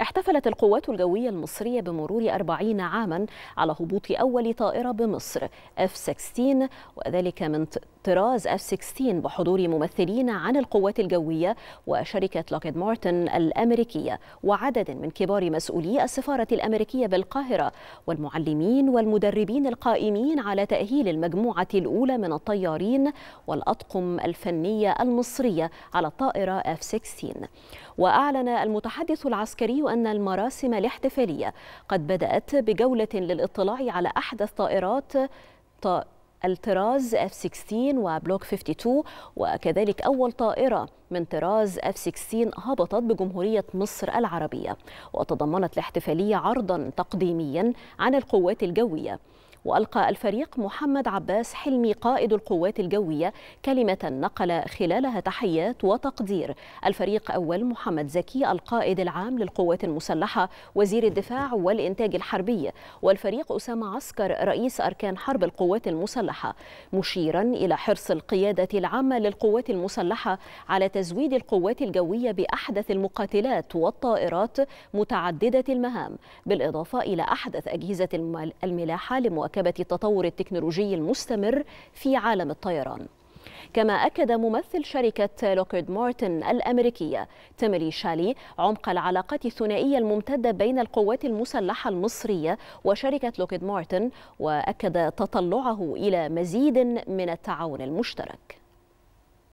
احتفلت القوات الجوية المصرية بمرور 40 عاما على هبوط أول طائرة بمصر F-16 وذلك من طراز اف 16 بحضور ممثلين عن القوات الجويه وشركه لوكيد مارتن الامريكيه وعدد من كبار مسؤولي السفاره الامريكيه بالقاهره والمعلمين والمدربين القائمين على تاهيل المجموعه الاولى من الطيارين والاطقم الفنيه المصريه على الطائره اف 16 واعلن المتحدث العسكري ان المراسم الاحتفاليه قد بدات بجوله للاطلاع على احدث طائرات الطراز F-16 وبلوك 52 وكذلك أول طائرة من طراز F-16 هبطت بجمهورية مصر العربية وتضمنت الاحتفالية عرضا تقديميا عن القوات الجوية وألقى الفريق محمد عباس حلمي قائد القوات الجوية كلمة نقل خلالها تحيات وتقدير الفريق أول محمد زكي القائد العام للقوات المسلحة وزير الدفاع والإنتاج الحربي والفريق أسامة عسكر رئيس أركان حرب القوات المسلحة مشيرا إلى حرص القيادة العامة للقوات المسلحة على تزويد القوات الجوية بأحدث المقاتلات والطائرات متعددة المهام بالإضافة إلى أحدث أجهزة الملاحة لمواكبة مواكبة التطور التكنولوجي المستمر في عالم الطيران كما أكد ممثل شركة لوكيد مارتن الأمريكية تيملي شالي عمق العلاقات الثنائية الممتدة بين القوات المسلحة المصرية وشركة لوكيد مارتن وأكد تطلعه إلى مزيد من التعاون المشترك